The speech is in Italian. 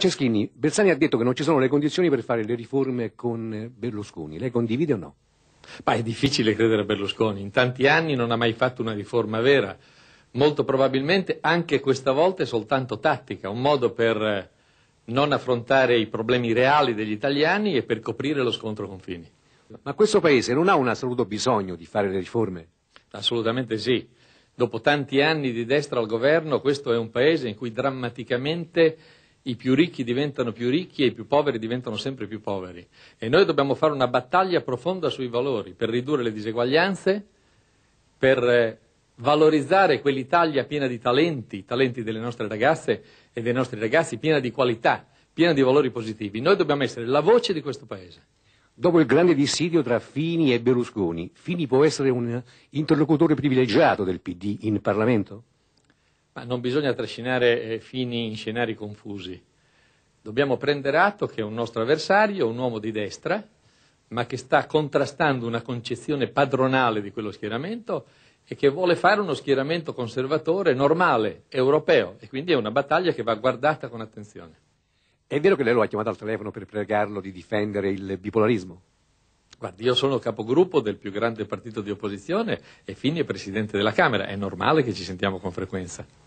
Franceschini, Bersani ha detto che non ci sono le condizioni per fare le riforme con eh, Berlusconi. Lei condivide o no? Ma è difficile credere a Berlusconi. In tanti anni non ha mai fatto una riforma vera. Molto probabilmente anche questa volta è soltanto tattica, un modo per eh, non affrontare i problemi reali degli italiani e per coprire lo scontro confini. Ma questo Paese non ha un assoluto bisogno di fare le riforme? Assolutamente sì. Dopo tanti anni di destra al governo, questo è un Paese in cui drammaticamente i più ricchi diventano più ricchi e i più poveri diventano sempre più poveri. E noi dobbiamo fare una battaglia profonda sui valori per ridurre le diseguaglianze, per eh, valorizzare quell'Italia piena di talenti, talenti delle nostre ragazze e dei nostri ragazzi, piena di qualità, piena di valori positivi. Noi dobbiamo essere la voce di questo Paese. Dopo il grande dissidio tra Fini e Berlusconi, Fini può essere un interlocutore privilegiato del PD in Parlamento? Ma non bisogna trascinare eh, fini in scenari confusi. Dobbiamo prendere atto che è un nostro avversario, un uomo di destra, ma che sta contrastando una concezione padronale di quello schieramento e che vuole fare uno schieramento conservatore normale, europeo, e quindi è una battaglia che va guardata con attenzione. È vero che lei lo ha chiamato al telefono per pregarlo di difendere il bipolarismo? Guardi, io sono capogruppo del più grande partito di opposizione e Fini è presidente della Camera, è normale che ci sentiamo con frequenza.